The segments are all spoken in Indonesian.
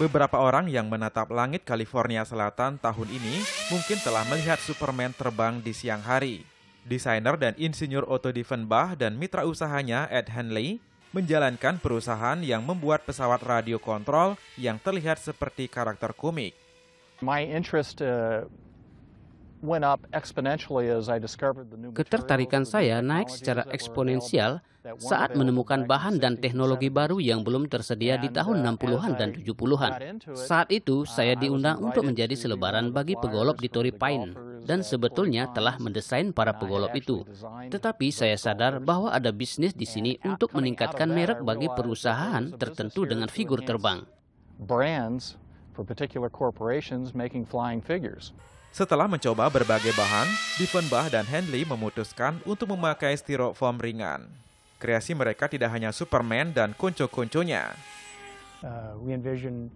Beberapa orang yang menatap langit California Selatan tahun ini mungkin telah melihat Superman terbang di siang hari. Desainer dan insinyur Otto Diefenbach dan mitra usahanya Ed Henley menjalankan perusahaan yang membuat pesawat radio kontrol yang terlihat seperti karakter komik. My interest uh, Ketertarikan saya naik secara eksponensial saat menemukan bahan dan teknologi baru yang belum tersedia di tahun 60-an uh, dan 70-an. Saat itu, uh, saya diundang untuk menjadi selebaran bagi pegolop di Torrey Pine dan sebetulnya telah mendesain para pegolop itu. Tetapi saya sadar bahwa ada bisnis di sini untuk meningkatkan merek bagi perusahaan tertentu dengan figur terbang. Brands for particular corporations making flying figures. Setelah mencoba berbagai bahan, Diefenbach dan Henley memutuskan untuk memakai styrofoam ringan. Kreasi mereka tidak hanya Superman dan kunco-kunconya. Uh, we envision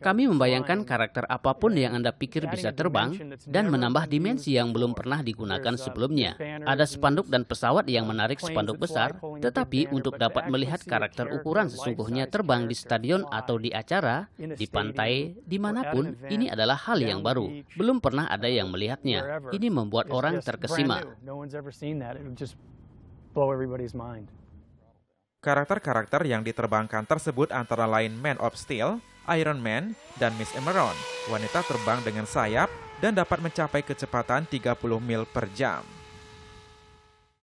kami membayangkan karakter apapun yang Anda pikir bisa terbang dan menambah dimensi yang belum pernah digunakan uh, sebelumnya. Ada spanduk dan pesawat yang uh, menarik spanduk besar, tetapi untuk dapat melihat karakter ukuran sesungguhnya terbang di stadion atau di acara, di pantai, dimanapun, ini adalah hal yang baru. Belum pernah ada yang uh, melihatnya. Ini membuat orang terkesima. Karakter-karakter yang diterbangkan tersebut antara lain Man of Steel, Iron Man, dan Miss Emeron, wanita terbang dengan sayap dan dapat mencapai kecepatan 30 mil per jam.